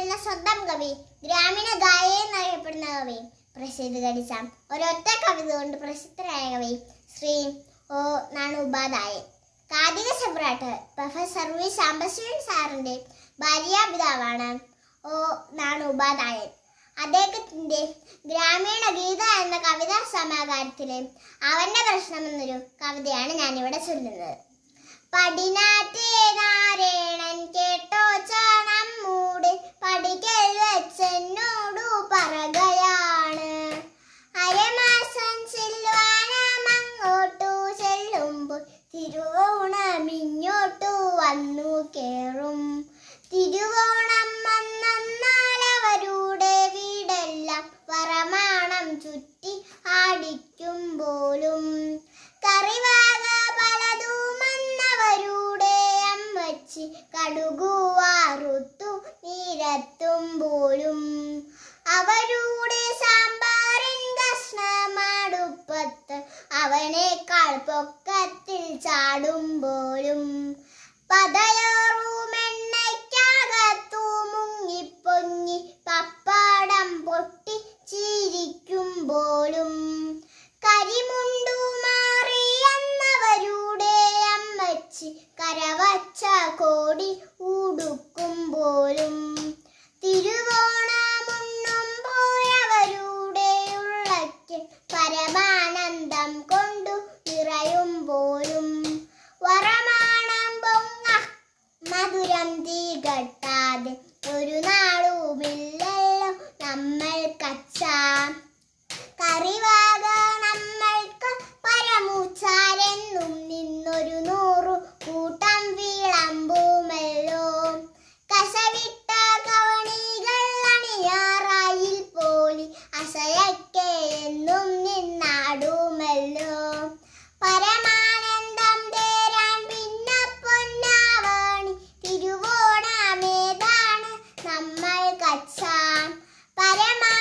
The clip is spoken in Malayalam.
എഴുതുന്ന സ്വന്തം കവി ഗ്രാമീണ ഗായ എന്നറിയപ്പെടുന്ന കവി പ്രസിദ്ധീകരിച്ച ഒരൊറ്റ കവിത കൊണ്ട് പ്രശസ്തരായ കവി ശ്രീ ഓ നാണുപാധായൻ കാതിക സബ്രാട്ട് പ്രൊഫസർ വി സാംബശിവൻ സാറിൻ്റെ ഭാര്യാപിതാവാണ് ഓ നാണുപാധായൻ അദ്ദേഹത്തിൻ്റെ ഗ്രാമീണ ഗീത എന്ന കവിതാ സമാഹാരത്തിലെ അവൻ്റെ പ്രശ്നം എന്നൊരു കവിതയാണ് ഞാനിവിടെ ചൊല്ലുന്നത് പടിനാ അടിക്കുമ്പോഴും കറിവാക പലതുമെന്നവരുടെ അമ്മച്ചി കടുകുവാറുത്തു നിരത്തുമ്പോഴും അവരുടെ സാമ്പാറിൻ കഷ്ണമാടുപ്പത്ത് അവനേക്കാൾ പൊക്കത്തിൽ ചാടുമ്പോഴും പതയറുമേ കോടി ഉടുക്കും പോലും തിരുവോണമുണ്ണും പോയവരുടെ ഉള്ളക്ക് പരമാനന്ദം കൊണ്ടു നിറയും പോലും വറമാണം പൊങ്ങ മധുരം തീകട്ടാതെ ഒരു നാളുമില്ല गच्छाम परम